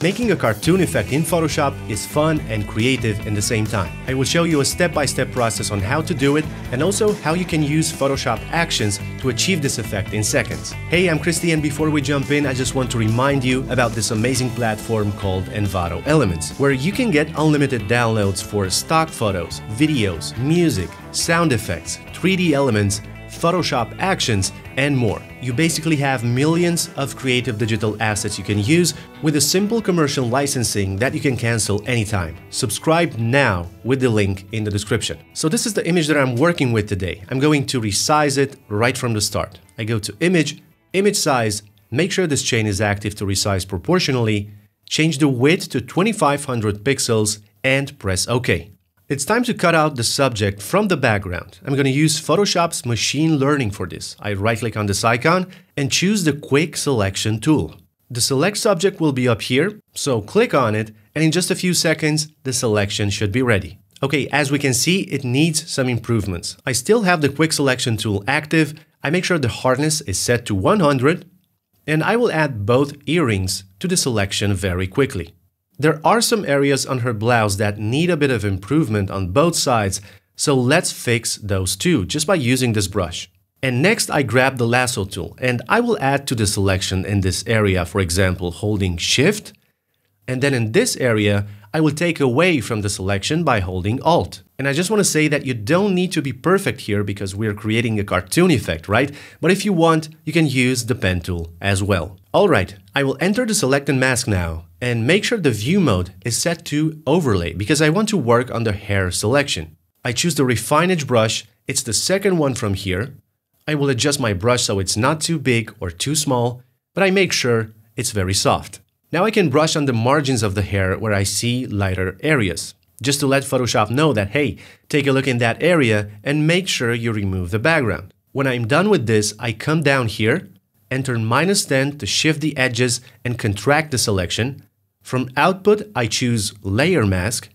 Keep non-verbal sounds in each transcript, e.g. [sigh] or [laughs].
Making a cartoon effect in Photoshop is fun and creative in the same time. I will show you a step-by-step -step process on how to do it and also how you can use Photoshop actions to achieve this effect in seconds. Hey, I'm Christy and before we jump in, I just want to remind you about this amazing platform called Envato Elements, where you can get unlimited downloads for stock photos, videos, music, sound effects, 3D elements, Photoshop actions, and more you basically have millions of creative digital assets you can use with a simple commercial licensing that you can cancel anytime. Subscribe now with the link in the description. So this is the image that I'm working with today. I'm going to resize it right from the start. I go to image, image size, make sure this chain is active to resize proportionally, change the width to 2500 pixels and press OK. It's time to cut out the subject from the background. I'm going to use Photoshop's machine learning for this. I right click on this icon and choose the quick selection tool. The select subject will be up here, so click on it and in just a few seconds the selection should be ready. Okay, as we can see, it needs some improvements. I still have the quick selection tool active. I make sure the hardness is set to 100 and I will add both earrings to the selection very quickly. There are some areas on her blouse that need a bit of improvement on both sides, so let's fix those too, just by using this brush. And next I grab the lasso tool and I will add to the selection in this area, for example, holding shift. And then in this area, I will take away from the selection by holding Alt. And I just want to say that you don't need to be perfect here because we're creating a cartoon effect, right? But if you want, you can use the pen tool as well. Alright, I will enter the select and mask now and make sure the view mode is set to overlay because I want to work on the hair selection. I choose the refine edge brush, it's the second one from here. I will adjust my brush so it's not too big or too small, but I make sure it's very soft. Now I can brush on the margins of the hair where I see lighter areas, just to let Photoshop know that, hey, take a look in that area and make sure you remove the background. When I'm done with this, I come down here, enter minus 10 to shift the edges and contract the selection, from output, I choose layer mask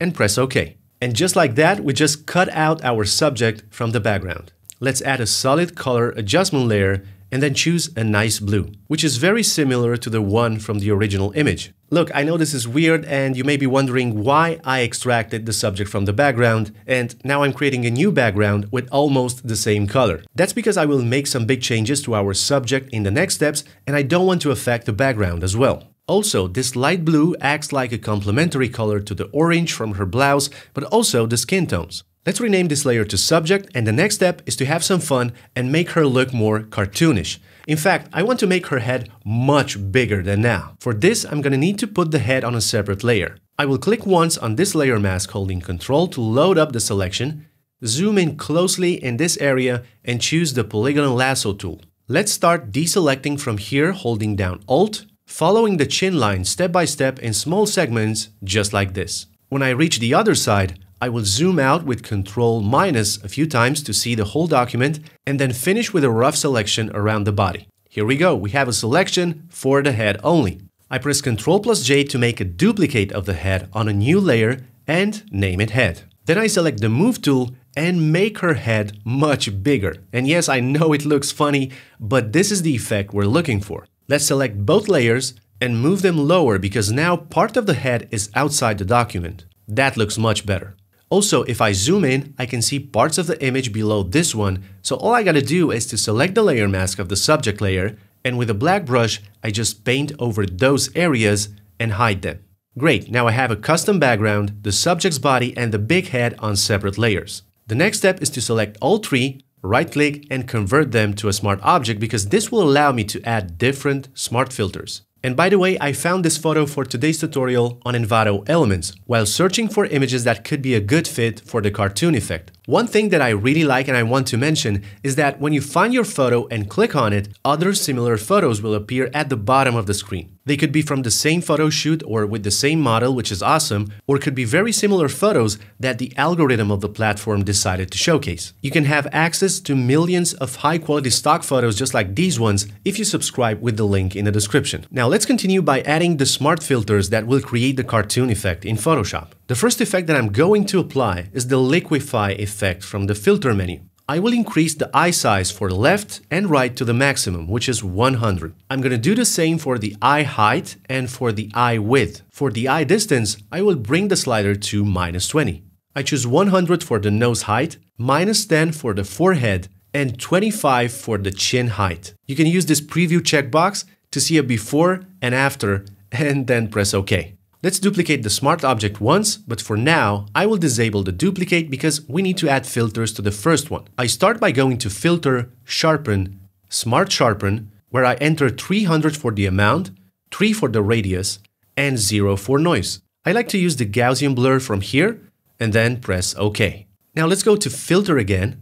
and press OK. And just like that, we just cut out our subject from the background. Let's add a solid color adjustment layer and then choose a nice blue, which is very similar to the one from the original image. Look, I know this is weird and you may be wondering why I extracted the subject from the background and now I'm creating a new background with almost the same color. That's because I will make some big changes to our subject in the next steps and I don't want to affect the background as well. Also, this light blue acts like a complementary color to the orange from her blouse, but also the skin tones. Let's rename this layer to subject and the next step is to have some fun and make her look more cartoonish. In fact, I want to make her head much bigger than now. For this, I'm gonna need to put the head on a separate layer. I will click once on this layer mask holding Ctrl to load up the selection, zoom in closely in this area and choose the polygon lasso tool. Let's start deselecting from here holding down Alt following the chin line step by step in small segments just like this. When I reach the other side, I will zoom out with Ctrl minus a few times to see the whole document and then finish with a rough selection around the body. Here we go, we have a selection for the head only. I press Ctrl plus J to make a duplicate of the head on a new layer and name it head. Then I select the move tool and make her head much bigger. And yes, I know it looks funny, but this is the effect we're looking for. Let's select both layers and move them lower because now part of the head is outside the document. That looks much better. Also, if I zoom in, I can see parts of the image below this one, so all I gotta do is to select the layer mask of the subject layer, and with a black brush, I just paint over those areas and hide them. Great, now I have a custom background, the subject's body and the big head on separate layers. The next step is to select all three right-click and convert them to a smart object because this will allow me to add different smart filters. And by the way, I found this photo for today's tutorial on Envato Elements while searching for images that could be a good fit for the cartoon effect. One thing that I really like and I want to mention is that when you find your photo and click on it, other similar photos will appear at the bottom of the screen. They could be from the same photo shoot or with the same model, which is awesome, or could be very similar photos that the algorithm of the platform decided to showcase. You can have access to millions of high quality stock photos just like these ones if you subscribe with the link in the description. Now let's continue by adding the smart filters that will create the cartoon effect in Photoshop. The first effect that I'm going to apply is the liquify effect from the filter menu. I will increase the eye size for left and right to the maximum, which is 100. I'm gonna do the same for the eye height and for the eye width. For the eye distance, I will bring the slider to minus 20. I choose 100 for the nose height, minus 10 for the forehead, and 25 for the chin height. You can use this preview checkbox to see a before and after, [laughs] and then press OK. Let's duplicate the smart object once, but for now, I will disable the duplicate because we need to add filters to the first one. I start by going to Filter, Sharpen, Smart Sharpen, where I enter 300 for the amount, 3 for the radius, and 0 for noise. I like to use the Gaussian blur from here, and then press OK. Now let's go to Filter again,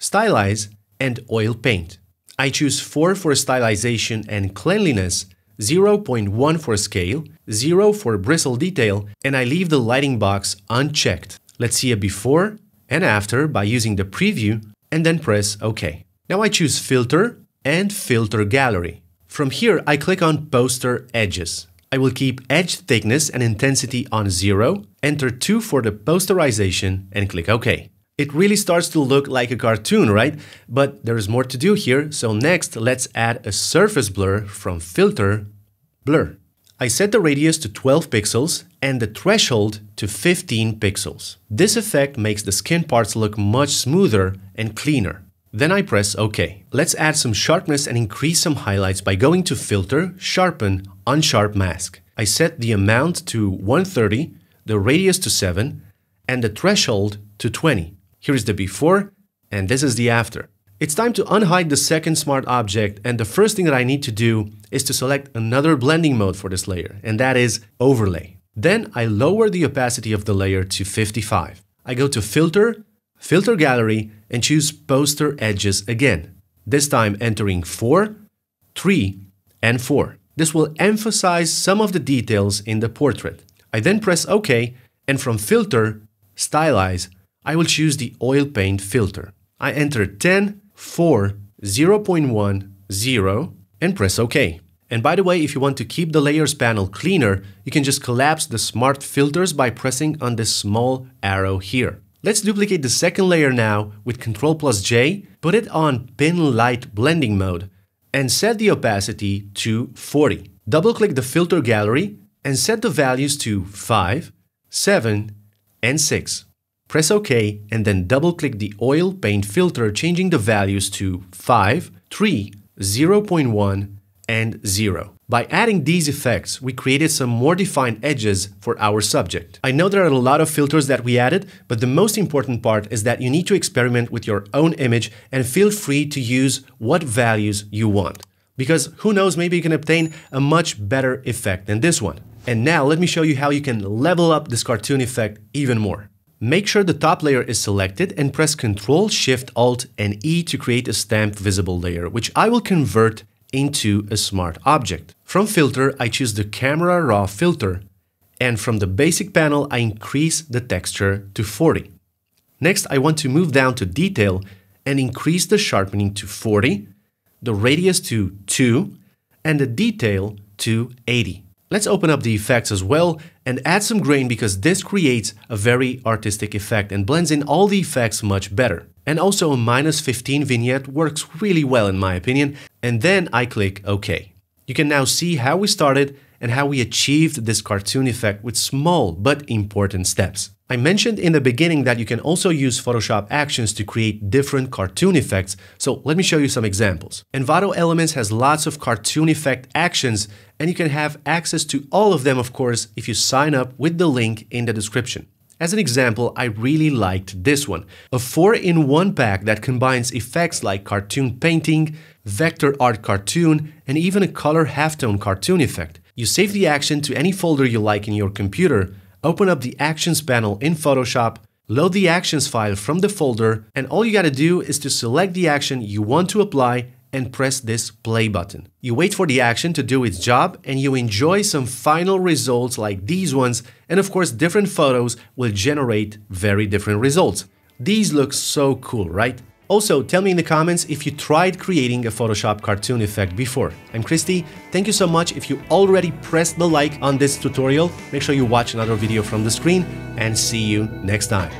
Stylize, and Oil Paint. I choose 4 for stylization and cleanliness, 0.1 for scale, 0 for bristle detail, and I leave the lighting box unchecked. Let's see a before and after by using the preview and then press OK. Now I choose filter and filter gallery. From here, I click on poster edges. I will keep edge thickness and intensity on zero, enter two for the posterization and click OK. It really starts to look like a cartoon, right? But there is more to do here, so next let's add a surface blur from filter, blur. I set the radius to 12 pixels and the threshold to 15 pixels. This effect makes the skin parts look much smoother and cleaner. Then I press OK. Let's add some sharpness and increase some highlights by going to Filter, Sharpen, Unsharp Mask. I set the amount to 130, the radius to 7, and the threshold to 20. Here is the before, and this is the after. It's time to unhide the second smart object, and the first thing that I need to do is to select another blending mode for this layer, and that is overlay. Then I lower the opacity of the layer to 55. I go to filter, filter gallery, and choose poster edges again, this time entering 4, 3, and 4. This will emphasize some of the details in the portrait. I then press OK, and from filter, stylize, I will choose the oil paint filter. I enter 10, 4, 0.1, 0, and press OK. And by the way, if you want to keep the layers panel cleaner, you can just collapse the smart filters by pressing on this small arrow here. Let's duplicate the second layer now with Ctrl plus J, put it on pin light blending mode, and set the opacity to 40. Double click the filter gallery and set the values to 5, 7, and 6. Press OK and then double click the oil paint filter changing the values to 5, 3, 0.1 and 0. By adding these effects, we created some more defined edges for our subject. I know there are a lot of filters that we added, but the most important part is that you need to experiment with your own image and feel free to use what values you want. Because who knows, maybe you can obtain a much better effect than this one. And now let me show you how you can level up this cartoon effect even more. Make sure the top layer is selected and press Ctrl, Shift, Alt and E to create a stamp visible layer, which I will convert into a smart object. From filter, I choose the camera raw filter and from the basic panel, I increase the texture to 40. Next, I want to move down to detail and increase the sharpening to 40, the radius to 2, and the detail to 80. Let's open up the effects as well and add some grain because this creates a very artistic effect and blends in all the effects much better. And also a minus 15 vignette works really well in my opinion. And then I click OK. You can now see how we started and how we achieved this cartoon effect with small but important steps. I mentioned in the beginning that you can also use Photoshop actions to create different cartoon effects, so let me show you some examples. Envato Elements has lots of cartoon effect actions, and you can have access to all of them, of course, if you sign up with the link in the description. As an example, I really liked this one. A 4-in-1 pack that combines effects like cartoon painting, vector art cartoon, and even a color halftone cartoon effect. You save the action to any folder you like in your computer, open up the Actions panel in Photoshop, load the Actions file from the folder, and all you gotta do is to select the action you want to apply and press this play button. You wait for the action to do its job and you enjoy some final results like these ones and of course different photos will generate very different results. These look so cool, right? Also, tell me in the comments if you tried creating a Photoshop cartoon effect before. I'm Christy, thank you so much if you already pressed the like on this tutorial, make sure you watch another video from the screen and see you next time.